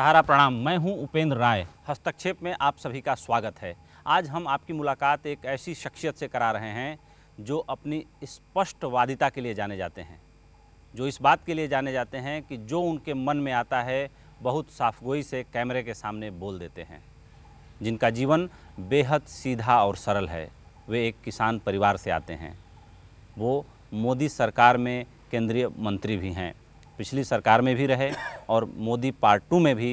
सहारा प्रणाम मैं हूं उपेंद्र राय हस्तक्षेप में आप सभी का स्वागत है आज हम आपकी मुलाकात एक ऐसी शख्सियत से करा रहे हैं जो अपनी स्पष्टवादिता के लिए जाने जाते हैं जो इस बात के लिए जाने जाते हैं कि जो उनके मन में आता है बहुत साफगोई से कैमरे के सामने बोल देते हैं जिनका जीवन बेहद सीधा और सरल है वे एक किसान परिवार से आते हैं वो मोदी सरकार में केंद्रीय मंत्री भी हैं पिछली सरकार में भी रहे और मोदी पार्ट टू में भी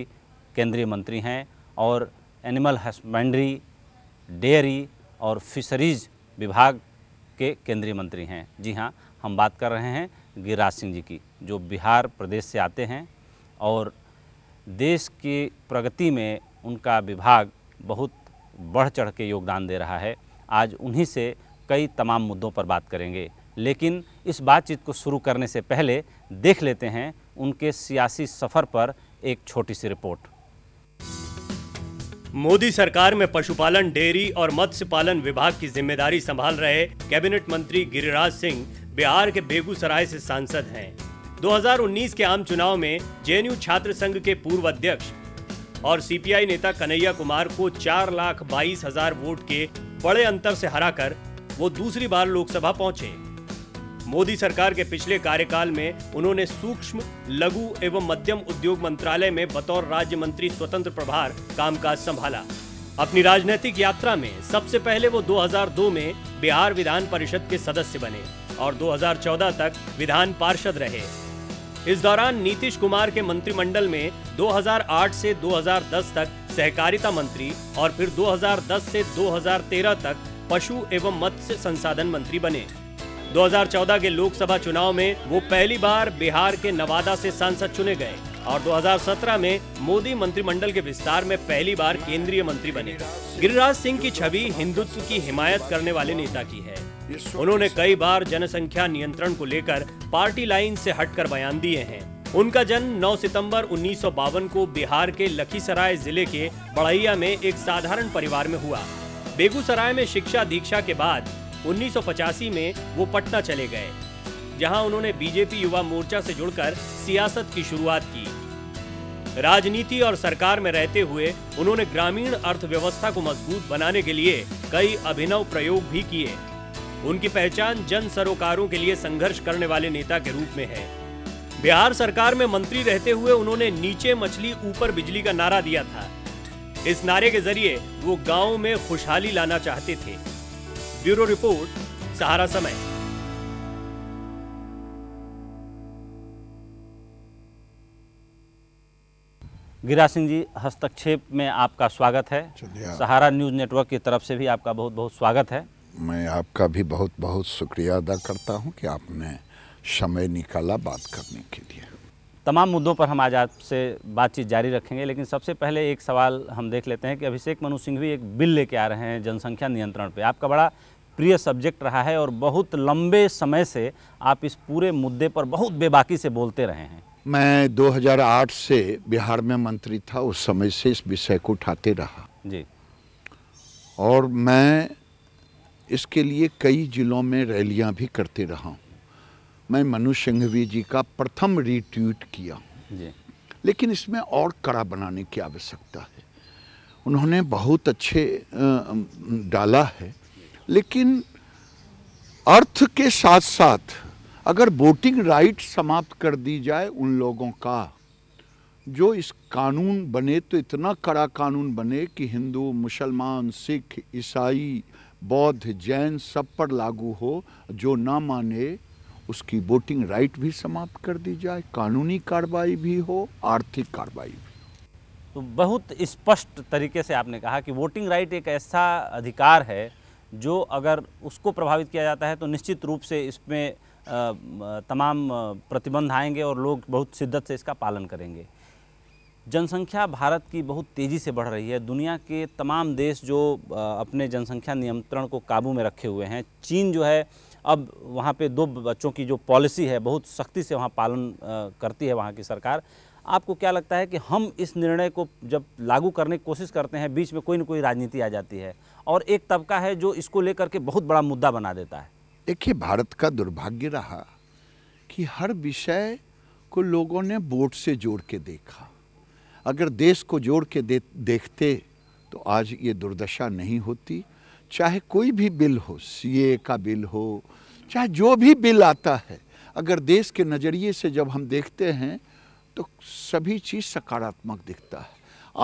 केंद्रीय मंत्री हैं और एनिमल हस्बेंड्री डेयरी और फिशरीज विभाग के केंद्रीय मंत्री हैं जी हाँ हम बात कर रहे हैं गिरिराज सिंह जी की जो बिहार प्रदेश से आते हैं और देश की प्रगति में उनका विभाग बहुत बढ़ चढ़ के योगदान दे रहा है आज उन्हीं से कई तमाम मुद्दों पर बात करेंगे लेकिन इस बातचीत को शुरू करने से पहले देख लेते हैं उनके सियासी सफ़र पर एक छोटी सी रिपोर्ट मोदी सरकार में पशुपालन डेयरी और मत्स्य पालन विभाग की जिम्मेदारी संभाल रहे कैबिनेट मंत्री गिरिराज सिंह बिहार के बेगूसराय से सांसद हैं 2019 के आम चुनाव में जेएनयू छात्र संघ के पूर्व अध्यक्ष और सीपीआई नेता कन्हैया कुमार को चार लाख बाईस हजार वोट के बड़े अंतर से हराकर वो दूसरी बार लोकसभा पहुंचे मोदी सरकार के पिछले कार्यकाल में उन्होंने सूक्ष्म लघु एवं मध्यम उद्योग मंत्रालय में बतौर राज्य मंत्री स्वतंत्र प्रभार कामकाज संभाला अपनी राजनीतिक यात्रा में सबसे पहले वो 2002 में बिहार विधान परिषद के सदस्य बने और 2014 तक विधान पार्षद रहे इस दौरान नीतीश कुमार के मंत्रिमंडल में 2008 से 2010 तक सहकारिता मंत्री और फिर 2010 से 2013 तक पशु एवं मत्स्य संसाधन मंत्री बने 2014 के लोकसभा चुनाव में वो पहली बार बिहार के नवादा से सांसद चुने गए और 2017 में मोदी मंत्रिमंडल के विस्तार में पहली बार केंद्रीय मंत्री बने गिरिराज सिंह की छवि हिंदुत्व की हिमायत करने वाले नेता की है उन्होंने कई बार जनसंख्या नियंत्रण को लेकर पार्टी लाइन से हटकर बयान दिए हैं उनका जन्म 9 सितंबर उन्नीस को बिहार के लखीसराय जिले के बड़ैया में एक साधारण परिवार में हुआ बेगूसराय में शिक्षा दीक्षा के बाद उन्नीस में वो पटना चले गए जहां उन्होंने बीजेपी युवा मोर्चा से जुड़कर सियासत की शुरुआत की राजनीति और सरकार में रहते हुए उन्होंने ग्रामीण अर्थव्यवस्था को मजबूत बनाने के लिए कई अभिनव प्रयोग भी किए उनकी पहचान जन सरोकारों के लिए संघर्ष करने वाले नेता के रूप में है बिहार सरकार में मंत्री रहते हुए उन्होंने नीचे मछली ऊपर बिजली का नारा दिया था इस नारे के जरिए वो गांव में खुशहाली लाना चाहते थे ब्यूरो रिपोर्ट सहारा समय गिरा सिंह जी हस्तक्षेप में आपका स्वागत है सहारा न्यूज़ नेटवर्क की तरफ से भी आपका बहुत बहुत स्वागत है मैं आपका भी बहुत बहुत शुक्रिया अदा करता हूँ कि आपने समय निकाला बात करने के लिए तमाम मुद्दों पर हम आज आपसे बातचीत जारी रखेंगे लेकिन सबसे पहले एक सवाल हम देख लेते हैं कि अभिषेक मनु सिंह भी एक बिल लेके आ रहे हैं जनसंख्या नियंत्रण पे आपका बड़ा प्रिय सब्जेक्ट रहा है और बहुत लंबे समय से आप इस पूरे मुद्दे पर बहुत बेबाकी से बोलते रहे हैं मैं 2008 से बिहार में मंत्री था उस समय से इस विषय को उठाते रहा जी और मैं इसके लिए कई जिलों में रैलियाँ भी करते रहा हूँ मैं मनु सिंघवी जी का प्रथम रिट्वीट किया जी। लेकिन इसमें और कड़ा बनाने की आवश्यकता है उन्होंने बहुत अच्छे डाला है लेकिन अर्थ के साथ साथ अगर वोटिंग राइट समाप्त कर दी जाए उन लोगों का जो इस कानून बने तो इतना कड़ा कानून बने कि हिंदू मुसलमान सिख ईसाई बौद्ध जैन सब पर लागू हो जो ना माने उसकी वोटिंग राइट भी समाप्त कर दी जाए कानूनी कार्रवाई भी हो आर्थिक कार्रवाई भी तो बहुत स्पष्ट तरीके से आपने कहा कि वोटिंग राइट एक ऐसा अधिकार है जो अगर उसको प्रभावित किया जाता है तो निश्चित रूप से इसमें तमाम प्रतिबंध आएंगे और लोग बहुत शिद्दत से इसका पालन करेंगे जनसंख्या भारत की बहुत तेज़ी से बढ़ रही है दुनिया के तमाम देश जो अपने जनसंख्या नियंत्रण को काबू में रखे हुए हैं चीन जो है अब वहाँ पे दो बच्चों की जो पॉलिसी है बहुत सख्ती से वहाँ पालन करती है वहाँ की सरकार आपको क्या लगता है कि हम इस निर्णय को जब लागू करने की कोशिश करते हैं बीच में कोई ना कोई राजनीति आ जाती है और एक तबका है जो इसको लेकर के बहुत बड़ा मुद्दा बना देता है देखिए भारत का दुर्भाग्य रहा कि हर विषय को लोगों ने वोट से जोड़ के देखा अगर देश को जोड़ के दे, देखते तो आज ये दुर्दशा नहीं होती चाहे कोई भी बिल हो सीए का बिल हो चाहे जो भी बिल आता है अगर देश के नज़रिए से जब हम देखते हैं तो सभी चीज़ सकारात्मक दिखता है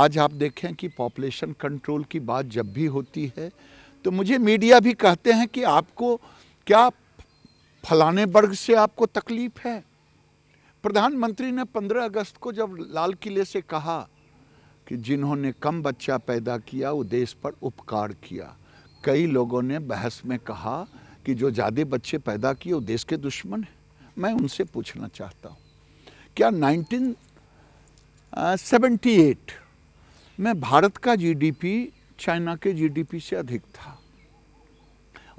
आज आप देखें कि पॉपुलेशन कंट्रोल की बात जब भी होती है तो मुझे मीडिया भी कहते हैं कि आपको क्या फलाने वर्ग से आपको तकलीफ है प्रधानमंत्री ने 15 अगस्त को जब लाल किले से कहा कि जिन्होंने कम बच्चा पैदा किया वो देश पर उपकार किया कई लोगों ने बहस में कहा कि जो ज़्यादा बच्चे पैदा किए वो देश के दुश्मन हैं मैं उनसे पूछना चाहता हूँ क्या 1978 में भारत का जीडीपी चाइना के जीडीपी से अधिक था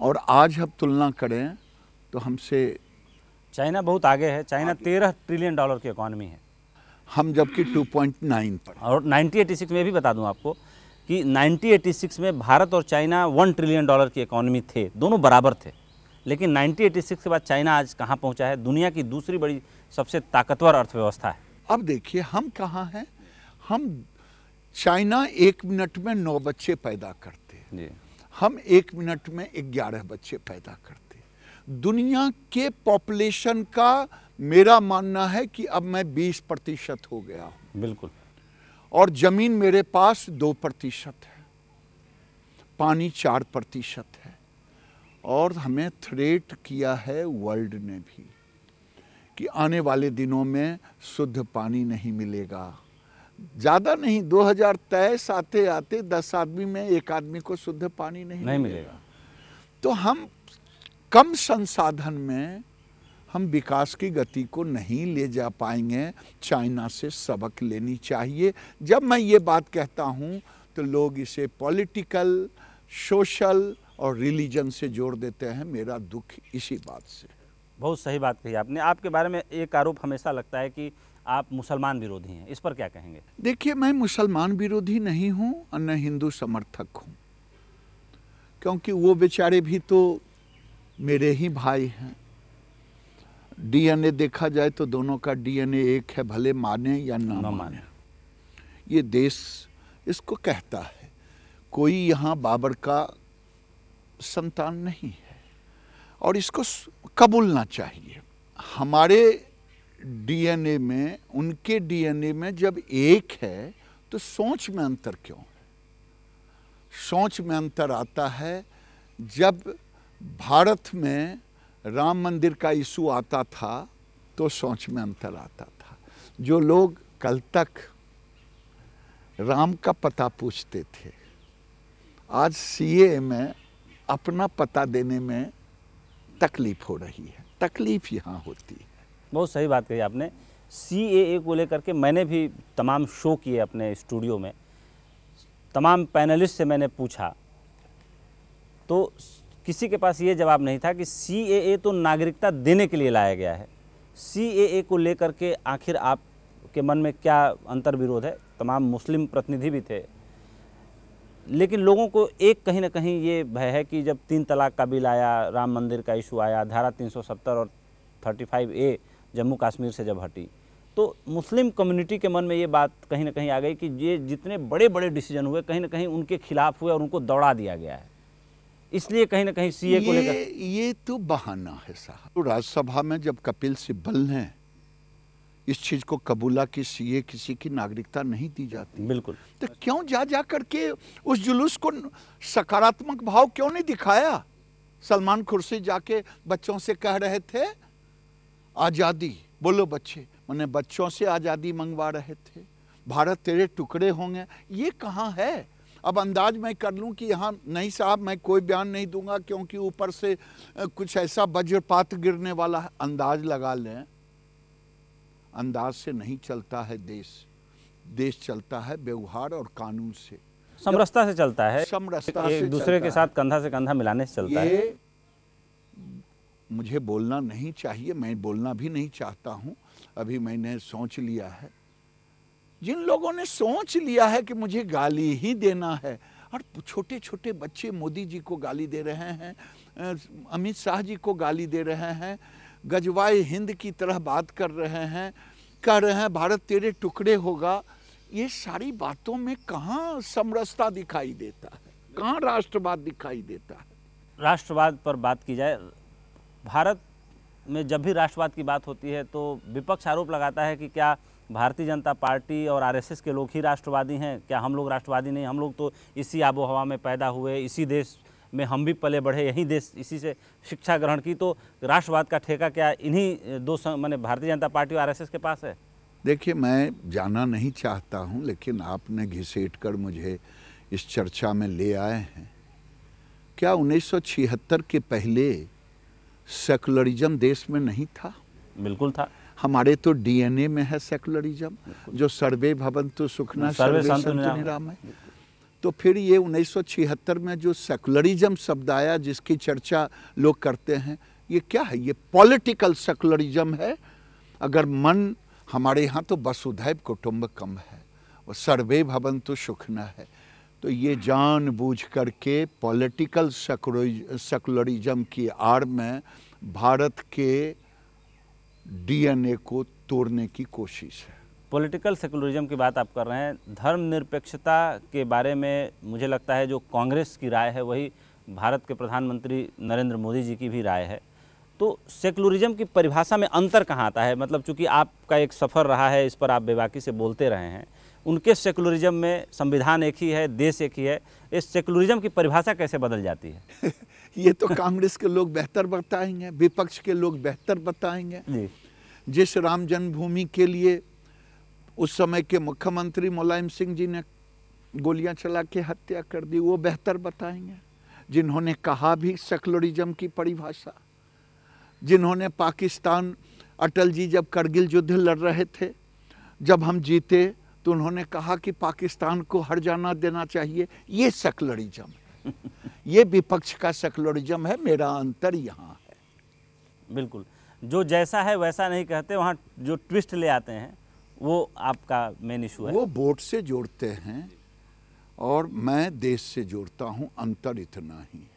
और आज हम तुलना करें तो हमसे चाइना बहुत आगे है चाइना तेरह ट्रिलियन डॉलर की इकोनॉमी है हम जबकि 2.9 पर और 1986 में भी बता दूं आपको कि 1986 में भारत और चाइना वन ट्रिलियन डॉलर की इकोनॉमी थे दोनों बराबर थे लेकिन 1986 के बाद चाइना आज कहाँ पहुँचा है दुनिया की दूसरी बड़ी सबसे ताकतवर अर्थव्यवस्था है अब देखिए हम कहाँ हैं हम चाइना एक मिनट में नौ बच्चे पैदा करते हैं हम एक मिनट में ग्यारह बच्चे पैदा करते दुनिया के पॉपुलेशन का मेरा मानना है कि अब मैं बीस प्रतिशत हो गया हूँ बिल्कुल और ज़मीन मेरे पास दो प्रतिशत है पानी चार प्रतिशत है और हमें थ्रेट किया है वर्ल्ड ने भी कि आने वाले दिनों में शुद्ध पानी नहीं मिलेगा ज़्यादा नहीं 2023 आते आते दस आदमी में एक आदमी को शुद्ध पानी नहीं, नहीं मिलेगा तो हम कम संसाधन में हम विकास की गति को नहीं ले जा पाएंगे चाइना से सबक लेनी चाहिए जब मैं ये बात कहता हूँ तो लोग इसे पॉलिटिकल सोशल और रिलीजन से जोड़ देते हैं मेरा दुख इसी बात से बहुत सही बात कही आपने आपके बारे में एक आरोप हमेशा लगता है कि आप मुसलमान विरोधी हैं इस पर क्या कहेंगे देखिए मैं मुसलमान विरोधी नहीं हूँ और न हिंदू समर्थक हूँ क्योंकि वो बेचारे भी तो मेरे ही भाई हैं डीएनए देखा जाए तो दोनों का डीएनए एक है भले माने या ना, ना माने ये देश इसको कहता है कोई यहाँ बाबर का संतान नहीं है और इसको कबूलना चाहिए हमारे डीएनए में उनके डीएनए में जब एक है तो सोच में अंतर क्यों है सोच में अंतर आता है जब भारत में राम मंदिर का इशू आता था तो सोच में अंतर आता था जो लोग कल तक राम का पता पूछते थे आज सीए में अपना पता देने में तकलीफ हो रही है तकलीफ यहाँ होती है बहुत सही बात कही आपने सी ए को लेकर के मैंने भी तमाम शो किए अपने स्टूडियो में तमाम पैनलिस्ट से मैंने पूछा तो किसी के पास ये जवाब नहीं था कि सी तो नागरिकता देने के लिए लाया गया है सी को लेकर के आखिर आप के मन में क्या अंतर विरोध है तमाम मुस्लिम प्रतिनिधि भी थे लेकिन लोगों को एक कहीं ना कहीं ये भय है कि जब तीन तलाक का बिल आया राम मंदिर का इशू आया धारा 370 और 35 ए जम्मू कश्मीर से जब हटी तो मुस्लिम कम्युनिटी के मन में ये बात कहीं ना कहीं आ गई कि ये जितने बड़े बड़े डिसीजन हुए कहीं ना कहीं उनके खिलाफ हुए और उनको दौड़ा दिया गया है इसलिए कहीं ना कहीं सीए को लेकर ये तो बहाना है साहब तो राज्यसभा में जब कपिल सिब्बल ने इस चीज को कबूला कि सीए किसी की नागरिकता नहीं दी जाती बिल्कुल तो क्यों जा जा करके उस जुलूस को सकारात्मक भाव क्यों नहीं दिखाया सलमान खुर्शी जाके बच्चों से कह रहे थे आज़ादी बोलो बच्चे मैंने बच्चों से आज़ादी मंगवा रहे थे भारत तेरे टुकड़े होंगे ये कहाँ है अब अंदाज मैं कर लूं कि यहाँ नहीं साहब मैं कोई बयान नहीं दूंगा क्योंकि ऊपर से कुछ ऐसा वज्रपात गिरने वाला अंदाज लगा लें अंदाज से नहीं चलता है देश देश चलता है व्यवहार और कानून से समरसता से चलता है समरसता एक दूसरे के साथ कंधा से कंधा मिलाने से चलता है मुझे बोलना नहीं चाहिए मैं बोलना भी नहीं चाहता हूँ अभी मैंने सोच लिया है जिन लोगों ने सोच लिया है कि मुझे गाली ही देना है और छोटे छोटे बच्चे मोदी जी को गाली दे रहे हैं अमित शाह जी को गाली दे रहे हैं गजवाए हिंद की तरह बात कर रहे हैं कह रहे हैं भारत तेरे टुकड़े होगा ये सारी बातों में कहाँ समरसता दिखाई देता है कहाँ राष्ट्रवाद दिखाई देता है राष्ट्रवाद पर बात की जाए भारत में जब भी राष्ट्रवाद की बात होती है तो विपक्ष आरोप लगाता है कि क्या भारतीय जनता पार्टी और आरएसएस के लोग ही राष्ट्रवादी हैं क्या हम लोग राष्ट्रवादी नहीं हम लोग तो इसी आबो हवा में पैदा हुए इसी देश में हम भी पले बढ़े यही देश इसी से शिक्षा ग्रहण की तो राष्ट्रवाद का ठेका क्या इन्हीं दो मैंने भारतीय जनता पार्टी और आर के पास है देखिए मैं जाना नहीं चाहता हूँ लेकिन आपने घिसेट कर मुझे इस चर्चा में ले आए हैं क्या उन्नीस के पहले सेकुलरिज्म देश में नहीं था बिल्कुल था हमारे तो डीएनए में है सेकुलरिज्म जो सर्वे तो सुखना हाँ, सर्वे संतु निराम है तो फिर ये 1976 में जो सेकुलरिज्म शब्द आया जिसकी चर्चा लोग करते हैं ये क्या है ये पॉलिटिकल सेकुलरिज्म है अगर मन हमारे यहाँ तो वसुधैव कम है और सर्वे तो सुखना है तो ये जान बूझ करके पॉलिटिकल सेकुलरिज्म की आड़ में भारत के डीएनए को तोड़ने की कोशिश है पॉलिटिकल सेकुलरिज्म की बात आप कर रहे हैं धर्मनिरपेक्षता के बारे में मुझे लगता है जो कांग्रेस की राय है वही भारत के प्रधानमंत्री नरेंद्र मोदी जी की भी राय है तो सेकुलरिज्म की परिभाषा में अंतर कहाँ आता है मतलब चूंकि आपका एक सफ़र रहा है इस पर आप बेबाकी से बोलते रहे हैं उनके सेकुलरिज्म में संविधान एक ही है देश एक ही है इस सेकुलरिज्म की परिभाषा कैसे बदल जाती है ये तो कांग्रेस के लोग बेहतर बताएंगे विपक्ष के लोग बेहतर बताएंगे जिस राम जन्मभूमि के लिए उस समय के मुख्यमंत्री मुलायम सिंह जी ने गोलियां चला के हत्या कर दी वो बेहतर बताएंगे जिन्होंने कहा भी सेकुलरिज्म की परिभाषा जिन्होंने पाकिस्तान अटल जी जब करगिल युद्ध लड़ रहे थे जब हम जीते तो उन्होंने कहा कि पाकिस्तान को हर जाना देना चाहिए ये सेकुलरिज्म है ये विपक्ष का सेकुलरिज्म है मेरा अंतर यहाँ है बिल्कुल जो जैसा है वैसा नहीं कहते वहाँ जो ट्विस्ट ले आते हैं वो आपका मेन इशू है वो वोट से जोड़ते हैं और मैं देश से जोड़ता हूँ अंतर इतना ही है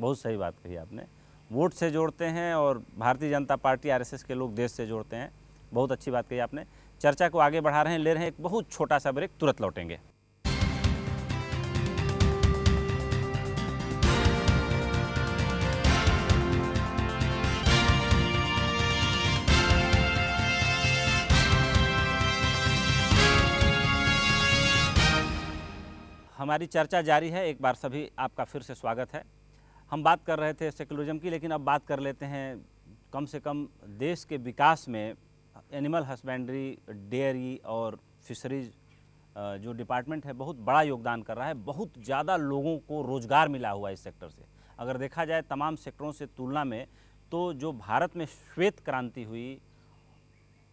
बहुत सही बात कही आपने वोट से जोड़ते हैं और भारतीय जनता पार्टी आरएसएस के लोग देश से जोड़ते हैं बहुत अच्छी बात कही आपने चर्चा को आगे बढ़ा रहे हैं ले रहे हैं एक बहुत छोटा सा ब्रेक तुरंत लौटेंगे हमारी चर्चा जारी है एक बार सभी आपका फिर से स्वागत है हम बात कर रहे थे सेकुलरिज्म की लेकिन अब बात कर लेते हैं कम से कम देश के विकास में एनिमल हस्बेंड्री डेयरी और फिशरीज जो डिपार्टमेंट है बहुत बड़ा योगदान कर रहा है बहुत ज़्यादा लोगों को रोज़गार मिला हुआ है इस सेक्टर से अगर देखा जाए तमाम सेक्टरों से तुलना में तो जो भारत में श्वेत क्रांति हुई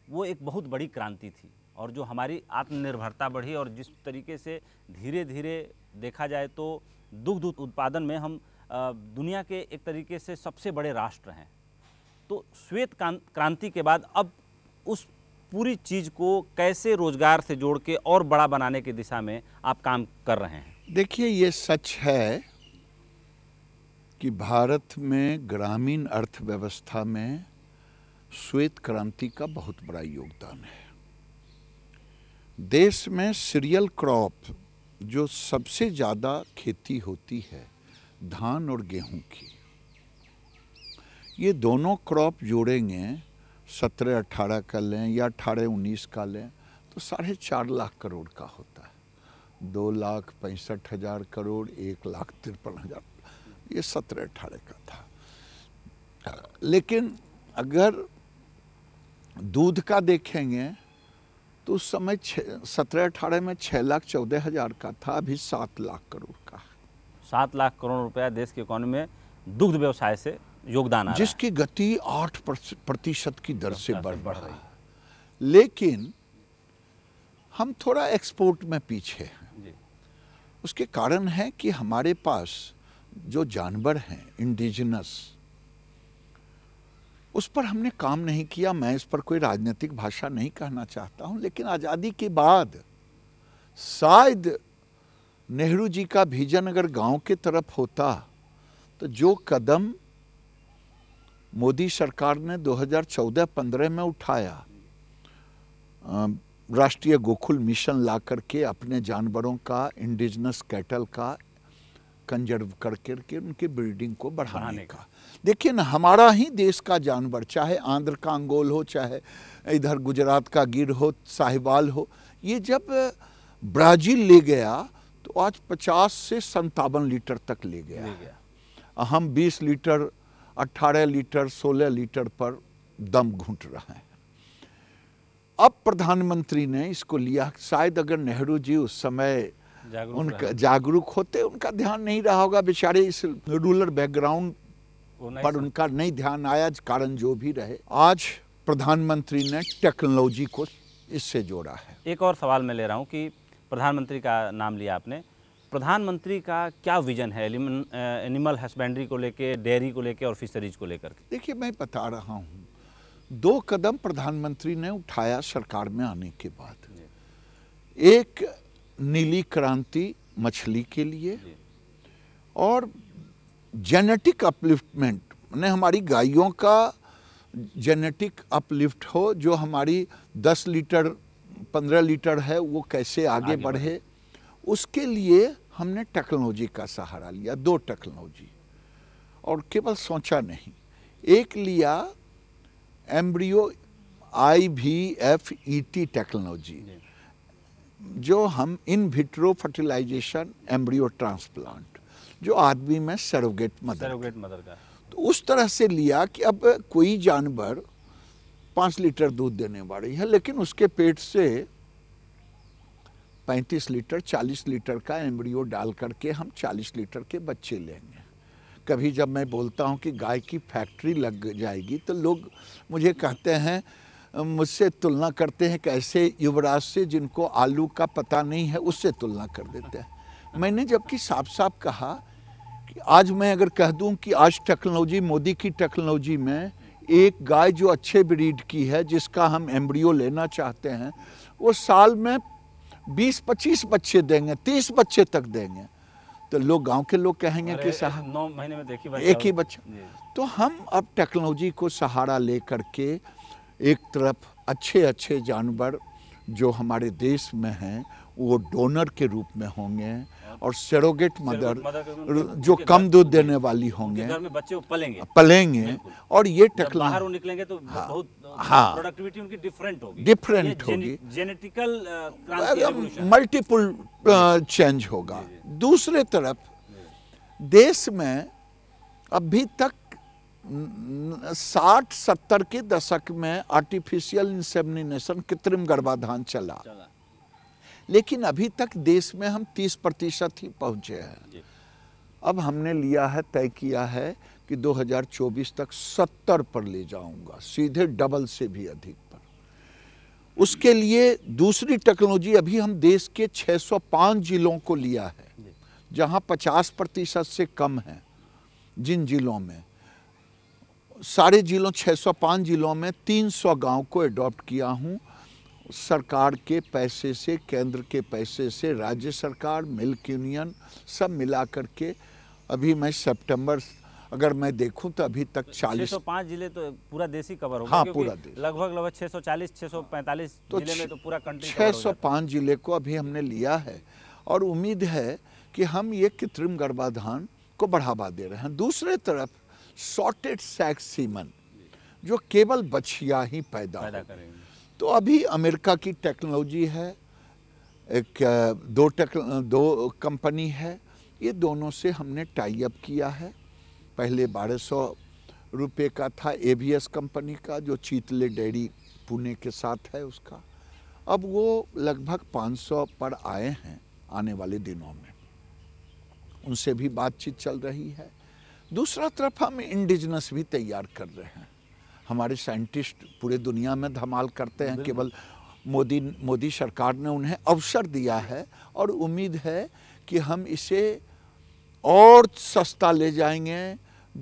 वो एक बहुत बड़ी क्रांति थी और जो हमारी आत्मनिर्भरता बढ़ी और जिस तरीके से धीरे धीरे देखा जाए तो दुग्ध उत्पादन में हम दुनिया के एक तरीके से सबसे बड़े राष्ट्र हैं तो श्वेत क्रांति के बाद अब उस पूरी चीज़ को कैसे रोजगार से जोड़ के और बड़ा बनाने की दिशा में आप काम कर रहे हैं देखिए ये सच है कि भारत में ग्रामीण अर्थव्यवस्था में श्वेत क्रांति का बहुत बड़ा योगदान है देश में सीरियल क्रॉप जो सबसे ज़्यादा खेती होती है धान और गेहूं की ये दोनों क्रॉप जोड़ेंगे सत्रह अठारह का लें या अठारह उन्नीस का लें तो साढ़े चार लाख करोड़ का होता है दो लाख पैंसठ हज़ार करोड़ एक लाख तिरपन हज़ार ये सत्रह अठारह का था लेकिन अगर दूध का देखेंगे तो उस समय सत्रह अठारह में छः लाख चौदह हज़ार का था अभी सात लाख करोड़ का सात लाख करोड़ रुपया देश की इकोनॉमी में दुग्ध व्यवसाय से योगदान जिसकी गति आठ प्रतिशत की दर से बढ़ बढ़ रही है लेकिन हम थोड़ा एक्सपोर्ट में पीछे हैं उसके कारण है कि हमारे पास जो जानवर हैं इंडिजिनस उस पर हमने काम नहीं किया मैं इस पर कोई राजनीतिक भाषा नहीं कहना चाहता हूं लेकिन आज़ादी के बाद शायद नेहरू जी का भीजन अगर गांव के तरफ होता तो जो कदम मोदी सरकार ने 2014-15 में उठाया राष्ट्रीय गोकुल मिशन ला करके अपने जानवरों का इंडिजनस कैटल का कंजर्व करके उनके ब्रीडिंग को बढ़ाने का देखिए ना हमारा ही देश का जानवर चाहे आंध्र का अंगोल हो चाहे इधर गुजरात का गिर हो साहिबाल हो ये जब ब्राज़ील ले गया तो आज 50 से संतावन लीटर तक ले गया, ले गया। हम 20 लीटर 18 लीटर 16 लीटर पर दम घुट रहे हैं अब प्रधानमंत्री ने इसको लिया शायद अगर नेहरू जी उस समय उनका जागरूक होते उनका ध्यान नहीं रहा होगा बेचारे इस रूरल बैकग्राउंड पर उनका नहीं ध्यान आया कारण जो भी रहे आज प्रधानमंत्री ने टेक्नोलॉजी को इससे जोड़ा है एक और सवाल मैं ले रहा हूँ कि प्रधानमंत्री का नाम लिया आपने प्रधानमंत्री का क्या विजन है एनिमल हस्बेंड्री को लेके डेयरी को लेके और फिशरीज को लेकर देखिए मैं बता रहा हूँ दो कदम प्रधानमंत्री ने उठाया सरकार में आने के बाद एक नीली क्रांति मछली के लिए और जेनेटिक अपलिफ्टमेंट मैंने हमारी गायों का जेनेटिक अपलिफ्ट हो जो हमारी 10 लीटर 15 लीटर है वो कैसे आगे, आगे बढ़े उसके लिए हमने टेक्नोलॉजी का सहारा लिया दो टेक्नोलॉजी और केवल सोचा नहीं एक लिया एम्ब्रियो आई भी एफ ई टी टेक्नोलॉजी जो हम in vitro fertilization embryo transplant जो आदमी में सरोगेट मदर सरोगेट मदर का तो उस तरह से लिया कि अब कोई जानवर पाँच लीटर दूध देने वाली है लेकिन उसके पेट से पैंतीस लीटर चालीस लीटर का एम्ब्रियो डाल करके हम चालीस लीटर के बच्चे लेंगे कभी जब मैं बोलता हूँ कि गाय की फैक्ट्री लग जाएगी तो लोग मुझे कहते हैं मुझसे तुलना करते हैं कैसे युवराज से जिनको आलू का पता नहीं है उससे तुलना कर देते हैं मैंने जबकि साफ साफ कहा आज मैं अगर कह दूं कि आज टेक्नोलॉजी मोदी की टेक्नोलॉजी में एक गाय जो अच्छे ब्रीड की है जिसका हम एम्ब्रियो लेना चाहते हैं वो साल में 20-25 बच्चे देंगे 30 बच्चे तक देंगे तो लोग गांव के लोग कहेंगे कि साहब नौ महीने में देखिए एक ही बच्चा तो हम अब टेक्नोलॉजी को सहारा ले करके एक तरफ अच्छे अच्छे जानवर जो हमारे देश में हैं वो डोनर के रूप में होंगे और सेरोगेट मदर, जो कम दूध देने वाली होंगे बच्चे पलेंगे पलेंगे और ये टकला बाहर निकलेंगे तो हाँ, बहुत हाँ प्रोडक्टिविटी उनकी डिफरेंट होगी डिफरेंट होगी जेनेटिकल मल्टीपल चेंज होगा दूसरे तरफ देश में अभी तक साठ सत्तर के दशक में आर्टिफिशियल इंसेमिनेशन कृत्रिम गर्भाधान चला, चला। लेकिन अभी तक देश में हम 30 प्रतिशत ही पहुंचे हैं अब हमने लिया है तय किया है कि 2024 तक 70 पर ले जाऊंगा सीधे डबल से भी अधिक पर उसके लिए दूसरी टेक्नोलॉजी अभी हम देश के 605 जिलों को लिया है जहां 50 प्रतिशत से कम है जिन जिलों में सारे जिलों 605 जिलों में 300 गांव को एडॉप्ट किया हूं सरकार के पैसे से केंद्र के पैसे से राज्य सरकार मिल्क यूनियन सब मिला के अभी मैं सितंबर अगर मैं देखूं तो अभी तक चालीस सौ पाँच जिले तो पूरा देसी कवर होगा हाँ पूरा देश लगभग लगभग छः सौ चालीस छः सौ पैंतालीस तो जिले में तो पूरा कंट्री छः सौ पाँच जिले को अभी हमने लिया है और उम्मीद है कि हम ये कृत्रिम गर्भाधान को बढ़ावा दे रहे हैं दूसरे तरफ शॉर्टेड सेक्स सीमन जो केवल बछिया ही पैदा, पैदा करेंगे तो अभी अमेरिका की टेक्नोलॉजी है एक दो टेक दो कंपनी है ये दोनों से हमने टाई अप किया है पहले बारह सौ रुपये का था एबीएस कंपनी का जो चीतले डेयरी पुणे के साथ है उसका अब वो लगभग 500 पर आए हैं आने वाले दिनों में उनसे भी बातचीत चल रही है दूसरा तरफ हम इंडिजनस भी तैयार कर रहे हैं हमारे साइंटिस्ट पूरे दुनिया में धमाल करते हैं केवल मोदी मोदी सरकार ने उन्हें अवसर दिया है और उम्मीद है कि हम इसे और सस्ता ले जाएंगे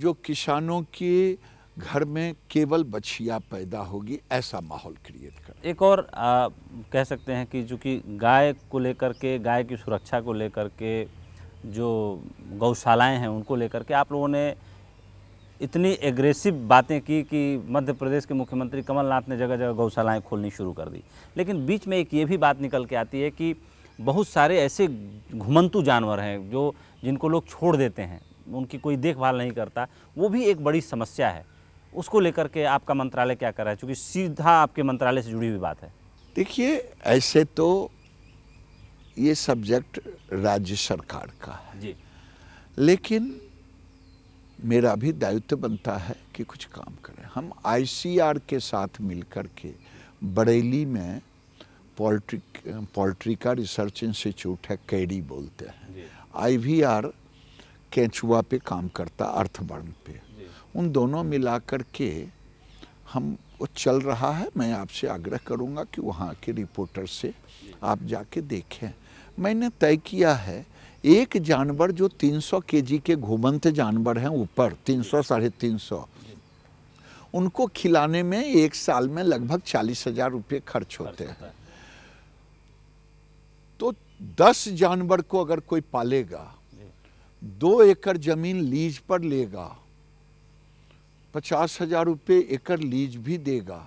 जो किसानों की घर में केवल बछिया पैदा होगी ऐसा माहौल क्रिएट कर एक और आ, कह सकते हैं कि चूँकि गाय को लेकर के गाय की सुरक्षा को लेकर के जो गौशालाएं हैं उनको लेकर के आप लोगों ने इतनी एग्रेसिव बातें की कि मध्य प्रदेश के मुख्यमंत्री कमलनाथ ने जगह जगह गौशालाएँ खोलनी शुरू कर दी लेकिन बीच में एक ये भी बात निकल के आती है कि बहुत सारे ऐसे घुमंतु जानवर हैं जो जिनको लोग छोड़ देते हैं उनकी कोई देखभाल नहीं करता वो भी एक बड़ी समस्या है उसको लेकर के आपका मंत्रालय क्या कर रहा है क्योंकि सीधा आपके मंत्रालय से जुड़ी हुई बात है देखिए ऐसे तो ये सब्जेक्ट राज्य सरकार का है जी लेकिन मेरा भी दायित्व बनता है कि कुछ काम करें हम आईसीआर के साथ मिलकर के बरेली में पोल्ट्री पोल्ट्री का रिसर्च इंस्टीट्यूट है कैडी बोलते हैं आईवीआर केंचुआ पे काम करता अर्थवर्ण पे उन दोनों मिला कर के हम वो चल रहा है मैं आपसे आग्रह करूंगा कि वहाँ के रिपोर्टर से आप जाके देखें मैंने तय किया है एक जानवर जो 300 केजी के घुमंत जानवर हैं ऊपर 300 साढ़े तीन सौ उनको खिलाने में एक साल में लगभग चालीस हजार रुपये खर्च होते हैं तो दस जानवर को अगर कोई पालेगा दो एकड़ जमीन लीज पर लेगा पचास हजार रुपये एकड़ लीज भी देगा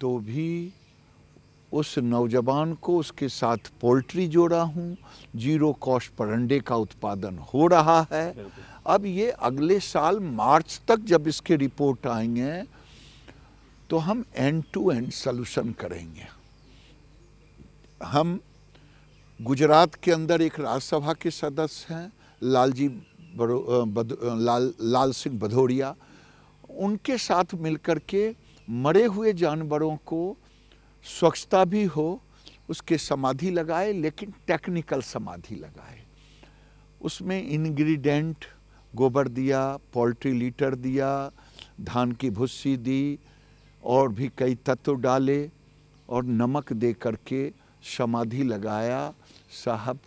तो भी उस नौजवान को उसके साथ पोल्ट्री जोड़ा हूँ जीरो कॉस्ट पर अंडे का उत्पादन हो रहा है अब ये अगले साल मार्च तक जब इसके रिपोर्ट आएंगे तो हम एंड टू एंड सल्यूशन करेंगे हम गुजरात के अंदर एक राज्यसभा के सदस्य हैं लालजी बद, लाल लाल सिंह भदौरिया उनके साथ मिलकर के मरे हुए जानवरों को स्वच्छता भी हो उसके समाधि लगाए लेकिन टेक्निकल समाधि लगाए उसमें इंग्रेडिएंट गोबर दिया पोल्ट्री लीटर दिया धान की भुस्सी दी और भी कई तत्व डाले और नमक दे करके समाधि लगाया साहब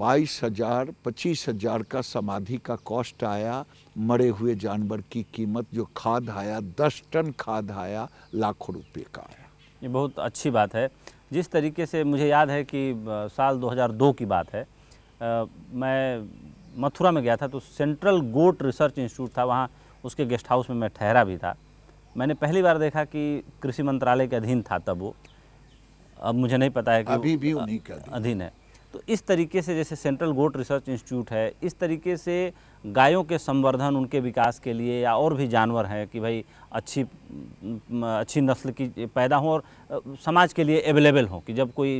बाईस हजार पच्चीस हजार का समाधि का कॉस्ट आया मरे हुए जानवर की कीमत जो खाद आया दस टन खाद आया लाखों रुपए का आया ये बहुत अच्छी बात है जिस तरीके से मुझे याद है कि साल 2002 की बात है आ, मैं मथुरा में गया था तो सेंट्रल गोट रिसर्च इंस्टीट्यूट था वहाँ उसके गेस्ट हाउस में मैं ठहरा भी था मैंने पहली बार देखा कि कृषि मंत्रालय के अधीन था तब वो अब मुझे नहीं पता है कि अभी भी उन्हीं का अधीन है तो इस तरीके से जैसे सेंट्रल गोट रिसर्च इंस्टीट्यूट है इस तरीके से गायों के संवर्धन उनके विकास के लिए या और भी जानवर हैं कि भाई अच्छी अच्छी नस्ल की पैदा हों और समाज के लिए अवेलेबल हों कि जब कोई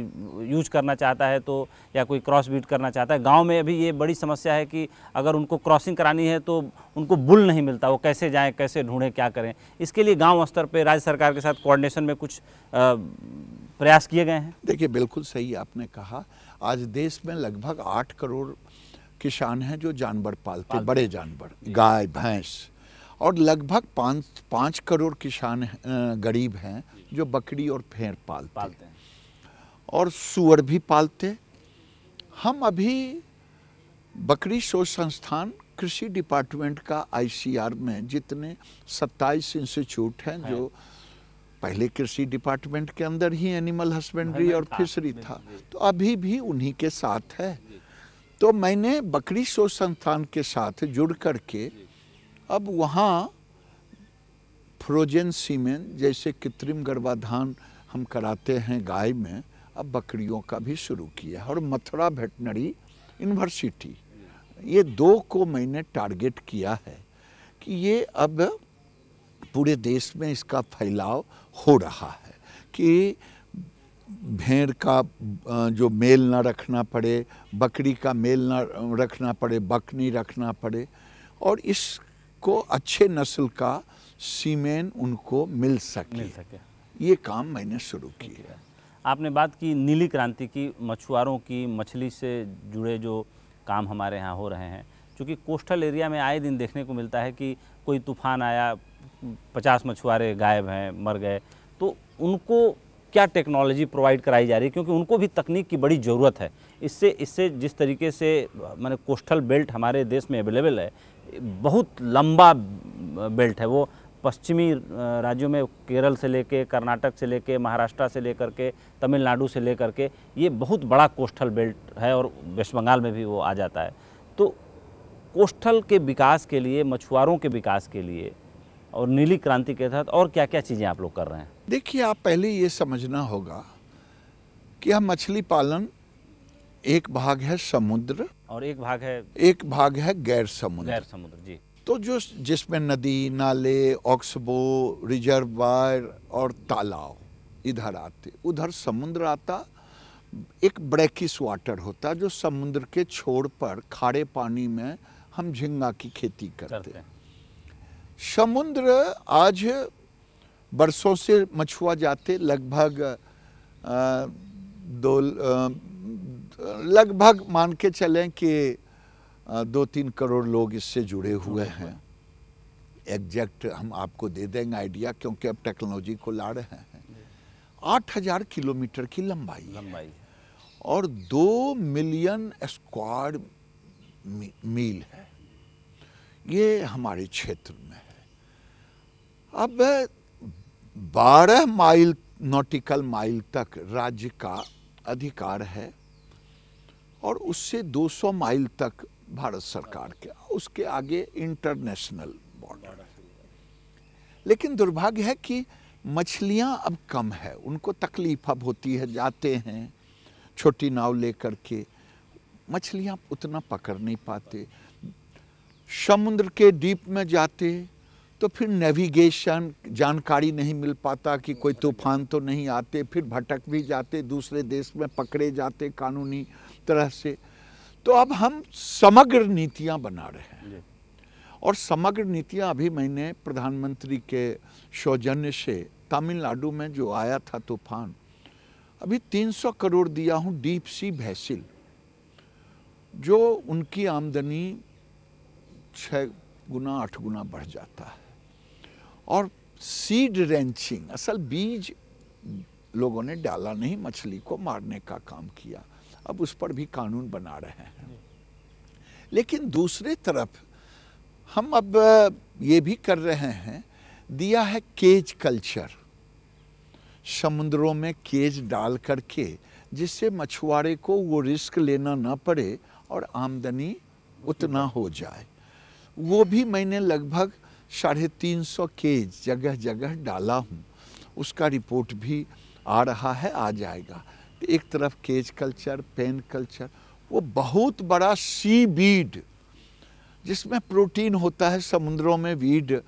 यूज करना चाहता है तो या कोई क्रॉस बीट करना चाहता है गांव में अभी ये बड़ी समस्या है कि अगर उनको क्रॉसिंग करानी है तो उनको बुल नहीं मिलता वो कैसे जाएँ कैसे ढूँढें क्या करें इसके लिए गाँव स्तर पर राज्य सरकार के साथ कोऑर्डिनेशन में कुछ प्रयास किए गए हैं देखिए बिल्कुल सही आपने कहा आज देश में लगभग आठ करोड़ किसान हैं जो जानवर पालते हैं बड़े जानवर गाय भैंस और लगभग पाँच पाँच करोड़ किसान गरीब हैं जो बकरी और भेड़ पालते, पालते हैं और सुअर भी पालते हम अभी बकरी शोध संस्थान कृषि डिपार्टमेंट का आईसीआर में जितने 27 इंस्टीट्यूट हैं है। जो पहले कृषि डिपार्टमेंट के अंदर ही एनिमल हस्बेंड्री और फिशरी था तो अभी भी उन्हीं के साथ है तो मैंने बकरी शोध संस्थान के साथ जुड़ कर के अब वहाँ फ्रोजन सीमेन जैसे कृत्रिम गर्भाधान हम कराते हैं गाय में अब बकरियों का भी शुरू किया और मथुरा वेटनरी यूनिवर्सिटी ये दो को मैंने टारगेट किया है कि ये अब पूरे देश में इसका फैलाव हो रहा है कि भेड़ का जो मेल ना रखना पड़े बकरी का मेल ना रखना पड़े बकनी रखना पड़े और इसको अच्छे नस्ल का सीमेन उनको मिल सके मिल सके ये काम मैंने शुरू किया आपने बात की नीली क्रांति की मछुआरों की मछली से जुड़े जो काम हमारे यहाँ हो रहे हैं क्योंकि कोस्टल एरिया में आए दिन देखने को मिलता है कि कोई तूफान आया पचास मछुआरे गायब हैं मर गए तो उनको क्या टेक्नोलॉजी प्रोवाइड कराई जा रही है क्योंकि उनको भी तकनीक की बड़ी ज़रूरत है इससे इससे जिस तरीके से मैंने कोस्टल बेल्ट हमारे देश में अवेलेबल है बहुत लंबा बेल्ट है वो पश्चिमी राज्यों में केरल से लेके कर्नाटक से लेके महाराष्ट्र से लेकर के तमिलनाडु से लेकर के ये बहुत बड़ा कोस्टल बेल्ट है और वेस्ट बंगाल में भी वो आ जाता है तो कोस्टल के विकास के लिए मछुआरों के विकास के लिए और नीली क्रांति के तहत और क्या क्या चीज़ें आप लोग कर रहे हैं देखिए आप पहले ये समझना होगा कि हम मछली पालन एक भाग है समुद्र और एक भाग है एक भाग है गैर समुद्र गैर समुद्र जी तो जो जिसमें नदी नाले ऑक्सबो रिजर्वायर और तालाब इधर आते उधर समुद्र आता एक ब्रैकिस वाटर होता जो समुद्र के छोर पर खारे पानी में हम झिंगा की खेती करते, करते हैं समुद्र आज बरसों से मछुआ जाते लगभग दो लगभग मान के चलें कि दो तीन करोड़ लोग इससे जुड़े हुए हैं एग्जैक्ट हम आपको दे देंगे आइडिया क्योंकि अब टेक्नोलॉजी को ला रहे हैं आठ हजार किलोमीटर की लंबाई लंबाई है। और दो मिलियन स्क्वायर मील है ये हमारे क्षेत्र में अब 12 माइल नॉटिकल माइल तक राज्य का अधिकार है और उससे 200 माइल तक भारत सरकार के उसके आगे इंटरनेशनल बॉर्डर लेकिन दुर्भाग्य है कि मछलियां अब कम है उनको तकलीफ अब होती है जाते हैं छोटी नाव लेकर के मछलियां उतना पकड़ नहीं पाते समुद्र के डीप में जाते तो फिर नेविगेशन जानकारी नहीं मिल पाता कि कोई तूफान तो नहीं आते फिर भटक भी जाते दूसरे देश में पकड़े जाते कानूनी तरह से तो अब हम समग्र नीतियां बना रहे हैं और समग्र नीतियां अभी मैंने प्रधानमंत्री के सौजन्य से तमिलनाडु में जो आया था तूफान अभी 300 करोड़ दिया हूँ डीप सी भैसिल जो उनकी आमदनी छः गुना आठ गुना बढ़ जाता है और सीड रेंचिंग असल बीज लोगों ने डाला नहीं मछली को मारने का काम किया अब उस पर भी कानून बना रहे हैं लेकिन दूसरे तरफ हम अब ये भी कर रहे हैं दिया है केज कल्चर समुद्रों में केज डाल करके जिससे मछुआरे को वो रिस्क लेना ना पड़े और आमदनी उतना हो जाए वो भी मैंने लगभग साढ़े तीन सौ केज जगह जगह डाला हूँ उसका रिपोर्ट भी आ रहा है आ जाएगा तो एक तरफ केज कल्चर पेन कल्चर वो बहुत बड़ा सी बीड जिसमें प्रोटीन होता है समुद्रों में वीड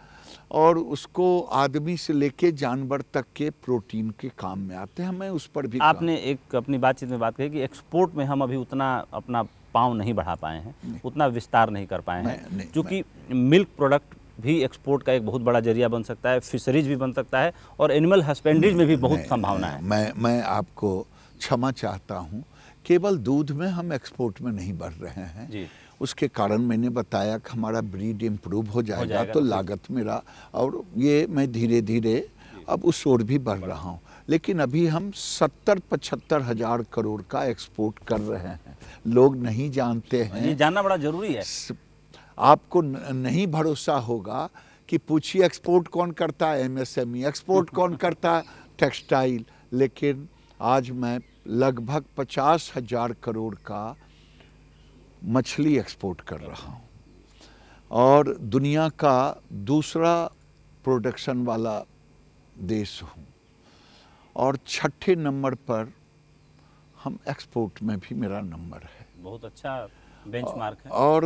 और उसको आदमी से लेके जानवर तक के प्रोटीन के काम में आते हैं हमें उस पर भी आपने एक अपनी बातचीत में बात कही कि एक्सपोर्ट में हम अभी उतना अपना पाँव नहीं बढ़ा पाए हैं उतना विस्तार नहीं कर पाए हैं क्योंकि मिल्क प्रोडक्ट भी एक्सपोर्ट का एक बहुत बड़ा जरिया बन सकता है फिशरीज भी बन सकता है और एनिमल हस्बेंड्रीज में भी बहुत संभावना है मैं मैं आपको क्षमा चाहता हूँ केवल दूध में हम एक्सपोर्ट में नहीं बढ़ रहे हैं जी। उसके कारण मैंने बताया कि हमारा ब्रीड इम्प्रूव हो हो जाएगा तो लागत मेरा और ये मैं धीरे धीरे अब उस ओर भी बढ़ रहा हूँ लेकिन अभी हम सत्तर पचहत्तर हजार करोड़ का एक्सपोर्ट कर रहे हैं लोग नहीं जानते हैं ये जानना बड़ा जरूरी है आपको नहीं भरोसा होगा कि पूछिए एक्सपोर्ट कौन करता है एमएसएमई e, एक्सपोर्ट कौन करता है टेक्सटाइल लेकिन आज मैं लगभग पचास हजार करोड़ का मछली एक्सपोर्ट कर रहा हूँ और दुनिया का दूसरा प्रोडक्शन वाला देश हूँ और छठे नंबर पर हम एक्सपोर्ट में भी मेरा नंबर है बहुत अच्छा बेंचमार्क है और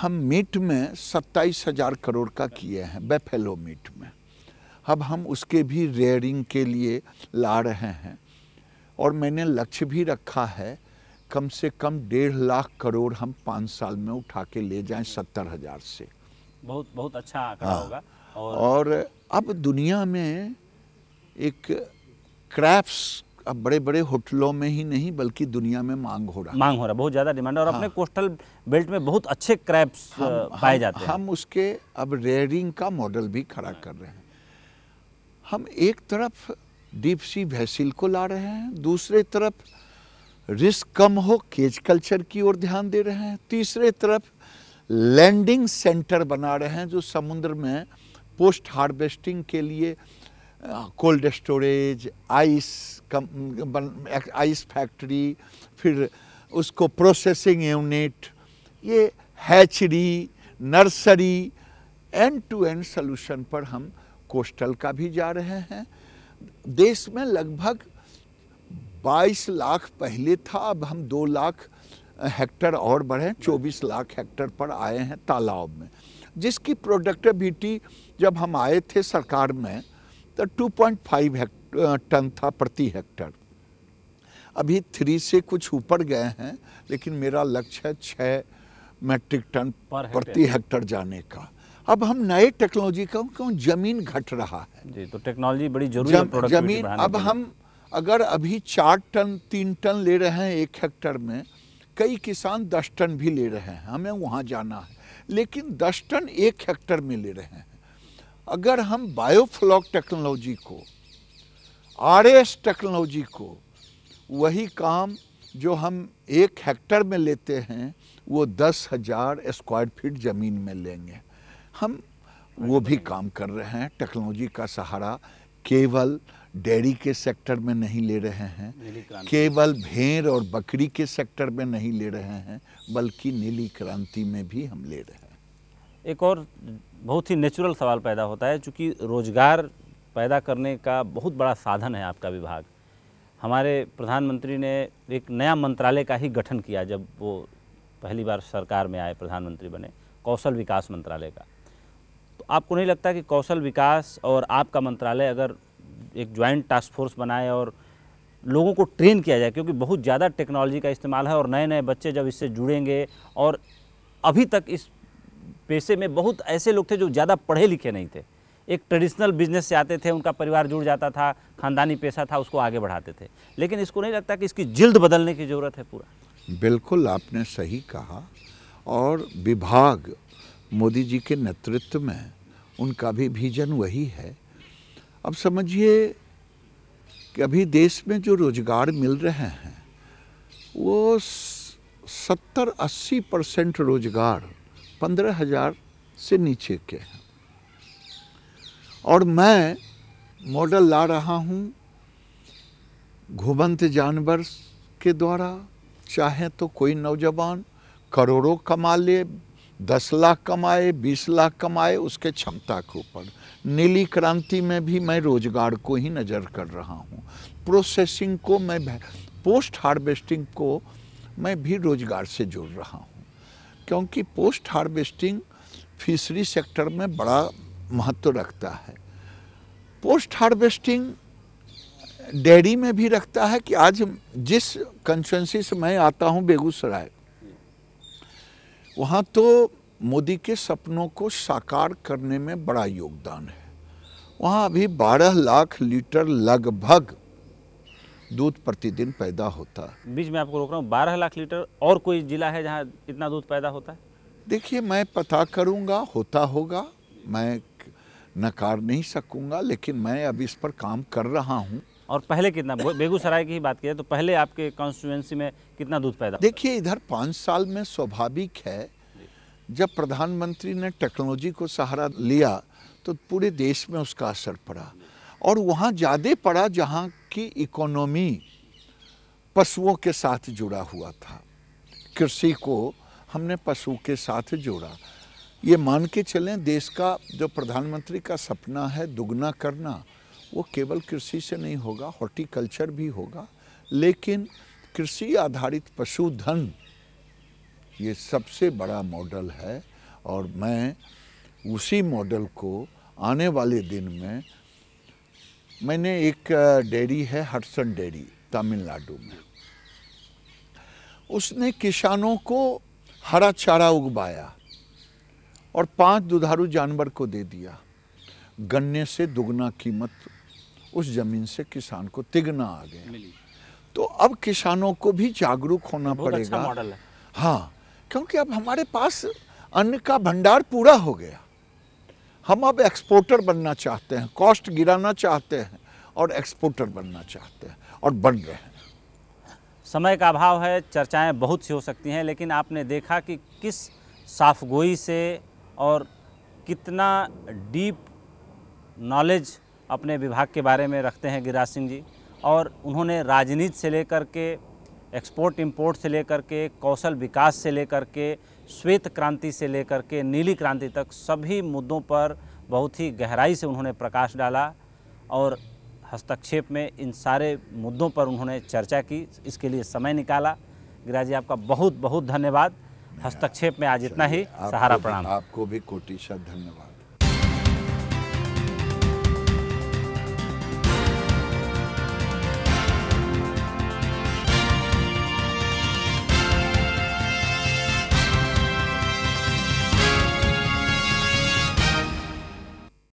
हम मीट में सत्ताईस हज़ार करोड़ का किए हैं बेफेलो मीट में अब हम उसके भी रेयरिंग के लिए ला रहे हैं और मैंने लक्ष्य भी रखा है कम से कम डेढ़ लाख करोड़ हम पाँच साल में उठा के ले जाएं सत्तर हज़ार से बहुत बहुत अच्छा आंकड़ा हाँ। होगा और... और अब दुनिया में एक क्रैप्स अब बड़े बड़े होटलों में ही नहीं बल्कि दुनिया में मांग हो रहा है मांग हो रहा है बहुत ज़्यादा डिमांड और हाँ, अपने कोस्टल बेल्ट में बहुत अच्छे क्रैप्स पाए जाते हैं हम उसके अब रेयरिंग का मॉडल भी खड़ा हाँ। कर रहे हैं हम एक तरफ डीप सी भैसिल को ला रहे हैं दूसरे तरफ रिस्क कम हो केज कल्चर की ओर ध्यान दे रहे हैं तीसरे तरफ लैंडिंग सेंटर बना रहे हैं जो समुद्र में पोस्ट हार्वेस्टिंग के लिए cold storage ice ice factory फिर उसको प्रोसेसिंग यूनिट ये hatchery nursery end to end solution पर हम कोस्टल का भी जा रहे हैं देश में लगभग 22 लाख पहले था अब हम 2 लाख हेक्टर और बढ़े 24 लाख हेक्टर पर आए हैं तालाब में जिसकी प्रोडक्टिविटी जब हम आए थे सरकार में तो 2.5 टन था प्रति हेक्टर अभी थ्री से कुछ ऊपर गए हैं लेकिन मेरा लक्ष्य है छः मैट्रिक टन प्रति हेक्टर जाने का अब हम नए टेक्नोलॉजी का क्यों जमीन घट रहा है जी तो टेक्नोलॉजी बड़ी जरूरी जम, है जमीन अब हम अगर अभी चार टन तीन टन ले रहे हैं एक हेक्टर में कई किसान दस टन भी ले रहे हैं हमें वहाँ जाना है लेकिन दस टन एक हेक्टर में ले रहे हैं अगर हम बायोफ्लॉक टेक्नोलॉजी को आर टेक्नोलॉजी को वही काम जो हम एक हेक्टर में लेते हैं वो दस हज़ार स्क्वायर फीट ज़मीन में लेंगे हम वो भी काम कर रहे हैं टेक्नोलॉजी का सहारा केवल डेयरी के सेक्टर में नहीं ले रहे हैं केवल भेड़ और बकरी के सेक्टर में नहीं ले रहे हैं बल्कि नीली क्रांति में भी हम ले रहे हैं एक और बहुत ही नेचुरल सवाल पैदा होता है चूँकि रोज़गार पैदा करने का बहुत बड़ा साधन है आपका विभाग हमारे प्रधानमंत्री ने एक नया मंत्रालय का ही गठन किया जब वो पहली बार सरकार में आए प्रधानमंत्री बने कौशल विकास मंत्रालय का तो आपको नहीं लगता कि कौशल विकास और आपका मंत्रालय अगर एक ज्वाइंट टास्क फोर्स बनाए और लोगों को ट्रेन किया जाए क्योंकि बहुत ज़्यादा टेक्नोलॉजी का इस्तेमाल है और नए नए बच्चे जब इससे जुड़ेंगे और अभी तक इस पेशे में बहुत ऐसे लोग थे जो ज़्यादा पढ़े लिखे नहीं थे एक ट्रेडिशनल बिजनेस से आते थे उनका परिवार जुड़ जाता था खानदानी पेशा था उसको आगे बढ़ाते थे लेकिन इसको नहीं लगता कि इसकी जिल्द बदलने की ज़रूरत है पूरा बिल्कुल आपने सही कहा और विभाग मोदी जी के नेतृत्व में उनका भी विजन वही है अब समझिए कि अभी देश में जो रोजगार मिल रहे हैं वो सत्तर अस्सी परसेंट रोजगार पंद्रह हज़ार से नीचे के हैं और मैं मॉडल ला रहा हूँ घुमंत जानवर के द्वारा चाहे तो कोई नौजवान करोड़ों कमा ले दस लाख कमाए बीस लाख कमाए उसके क्षमता के ऊपर नीली क्रांति में भी मैं रोजगार को ही नज़र कर रहा हूँ प्रोसेसिंग को मैं पोस्ट हार्वेस्टिंग को मैं भी रोजगार से जुड़ रहा हूँ क्योंकि पोस्ट हार्वेस्टिंग फिशरी सेक्टर में बड़ा महत्व रखता है पोस्ट हार्वेस्टिंग डेयरी में भी रखता है कि आज जिस कंस्टेंसी से मैं आता हूँ बेगूसराय वहाँ तो मोदी के सपनों को साकार करने में बड़ा योगदान है वहाँ अभी 12 लाख लीटर लगभग दूध प्रतिदिन पैदा होता है बीच में आपको रोक रहा हूँ बारह लाख लीटर और कोई जिला है जहाँ इतना दूध पैदा होता है देखिए मैं पता करूँगा होता होगा मैं नकार नहीं सकूँगा लेकिन मैं अब इस पर काम कर रहा हूँ और पहले कितना बेगूसराय की ही बात की तो पहले आपके कॉन्स्टिट्यूंसी में कितना दूध पैदा देखिए इधर पाँच साल में स्वाभाविक है जब प्रधानमंत्री ने टेक्नोलॉजी को सहारा लिया तो पूरे देश में उसका असर पड़ा और वहाँ ज़्यादा पड़ा जहाँ की इकोनॉमी पशुओं के साथ जुड़ा हुआ था कृषि को हमने पशु के साथ जोड़ा ये मान के चलें देश का जो प्रधानमंत्री का सपना है दुगना करना वो केवल कृषि से नहीं होगा हॉर्टिकल्चर भी होगा लेकिन कृषि आधारित पशुधन ये सबसे बड़ा मॉडल है और मैं उसी मॉडल को आने वाले दिन में मैंने एक डेयरी है हटसन डेयरी तमिलनाडु में उसने किसानों को हरा चारा उगवाया और पांच दुधारू जानवर को दे दिया गन्ने से दुगना कीमत उस ज़मीन से किसान को तिगना आ गया तो अब किसानों को भी जागरूक होना अच्छा पड़ेगा अच्छा मॉडल है हाँ क्योंकि अब हमारे पास अन्न का भंडार पूरा हो गया हम अब एक्सपोर्टर बनना चाहते हैं कॉस्ट गिराना चाहते हैं और एक्सपोर्टर बनना चाहते हैं और बन रहे हैं समय का अभाव है चर्चाएं बहुत सी हो सकती हैं लेकिन आपने देखा कि किस साफगोई से और कितना डीप नॉलेज अपने विभाग के बारे में रखते हैं गिरिराज सिंह जी और उन्होंने राजनीति से लेकर के एक्सपोर्ट इंपोर्ट से लेकर के कौशल विकास से लेकर के श्वेत क्रांति से लेकर के नीली क्रांति तक सभी मुद्दों पर बहुत ही गहराई से उन्होंने प्रकाश डाला और हस्तक्षेप में इन सारे मुद्दों पर उन्होंने चर्चा की इसके लिए समय निकाला गिरा जी आपका बहुत बहुत धन्यवाद हस्तक्षेप में आज इतना ही सहारा प्रणाम आपको भी कोटिशा धन्यवाद